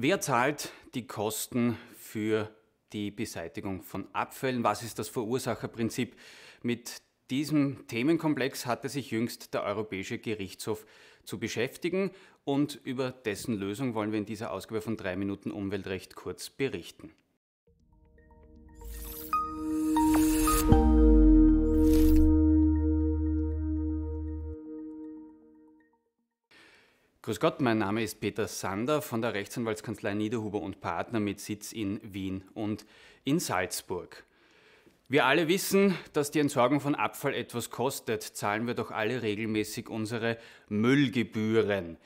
Wer zahlt die Kosten für die Beseitigung von Abfällen? Was ist das Verursacherprinzip? Mit diesem Themenkomplex hatte sich jüngst der Europäische Gerichtshof zu beschäftigen und über dessen Lösung wollen wir in dieser Ausgabe von drei Minuten Umweltrecht kurz berichten. Grüß Gott, mein Name ist Peter Sander von der Rechtsanwaltskanzlei Niederhuber und Partner mit Sitz in Wien und in Salzburg. Wir alle wissen, dass die Entsorgung von Abfall etwas kostet, zahlen wir doch alle regelmäßig unsere Müllgebühren.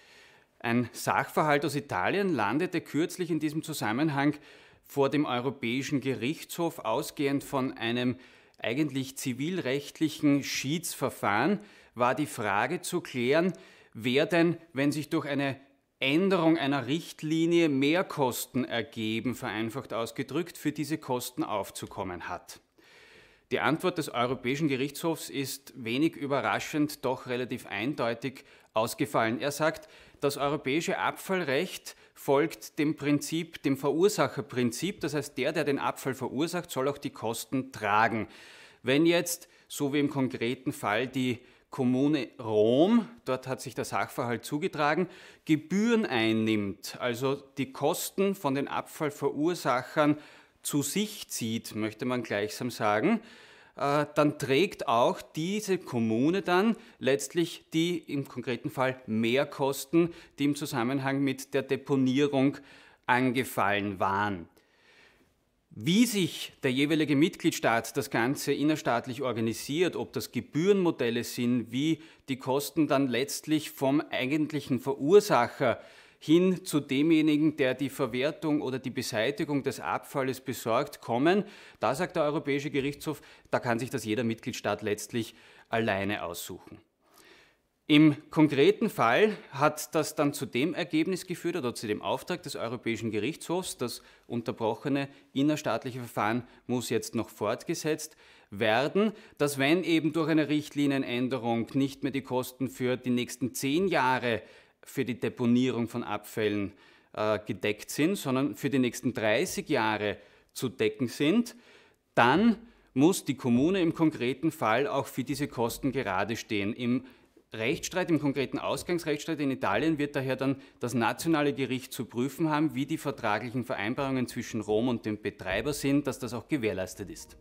Ein Sachverhalt aus Italien landete kürzlich in diesem Zusammenhang vor dem Europäischen Gerichtshof ausgehend von einem eigentlich zivilrechtlichen Schiedsverfahren war die Frage zu klären, wer denn, wenn sich durch eine Änderung einer Richtlinie Mehrkosten ergeben, vereinfacht ausgedrückt, für diese Kosten aufzukommen hat. Die Antwort des Europäischen Gerichtshofs ist wenig überraschend doch relativ eindeutig ausgefallen. Er sagt, das europäische Abfallrecht folgt dem Prinzip, dem Verursacherprinzip. Das heißt, der, der den Abfall verursacht, soll auch die Kosten tragen. Wenn jetzt, so wie im konkreten Fall, die Kommune Rom, dort hat sich der Sachverhalt zugetragen, Gebühren einnimmt, also die Kosten von den Abfallverursachern zu sich zieht, möchte man gleichsam sagen, äh, dann trägt auch diese Kommune dann letztlich die im konkreten Fall Mehrkosten, die im Zusammenhang mit der Deponierung angefallen waren. Wie sich der jeweilige Mitgliedstaat das Ganze innerstaatlich organisiert, ob das Gebührenmodelle sind, wie die Kosten dann letztlich vom eigentlichen Verursacher äh, hin zu demjenigen, der die Verwertung oder die Beseitigung des Abfalles besorgt, kommen. Da sagt der Europäische Gerichtshof, da kann sich das jeder Mitgliedstaat letztlich alleine aussuchen. Im konkreten Fall hat das dann zu dem Ergebnis geführt oder zu dem Auftrag des Europäischen Gerichtshofs, das unterbrochene innerstaatliche Verfahren muss jetzt noch fortgesetzt werden, dass wenn eben durch eine Richtlinienänderung nicht mehr die Kosten für die nächsten zehn Jahre für die Deponierung von Abfällen äh, gedeckt sind, sondern für die nächsten 30 Jahre zu decken sind, dann muss die Kommune im konkreten Fall auch für diese Kosten gerade stehen. Im Rechtsstreit, im konkreten Ausgangsrechtsstreit in Italien wird daher dann das nationale Gericht zu prüfen haben, wie die vertraglichen Vereinbarungen zwischen Rom und dem Betreiber sind, dass das auch gewährleistet ist.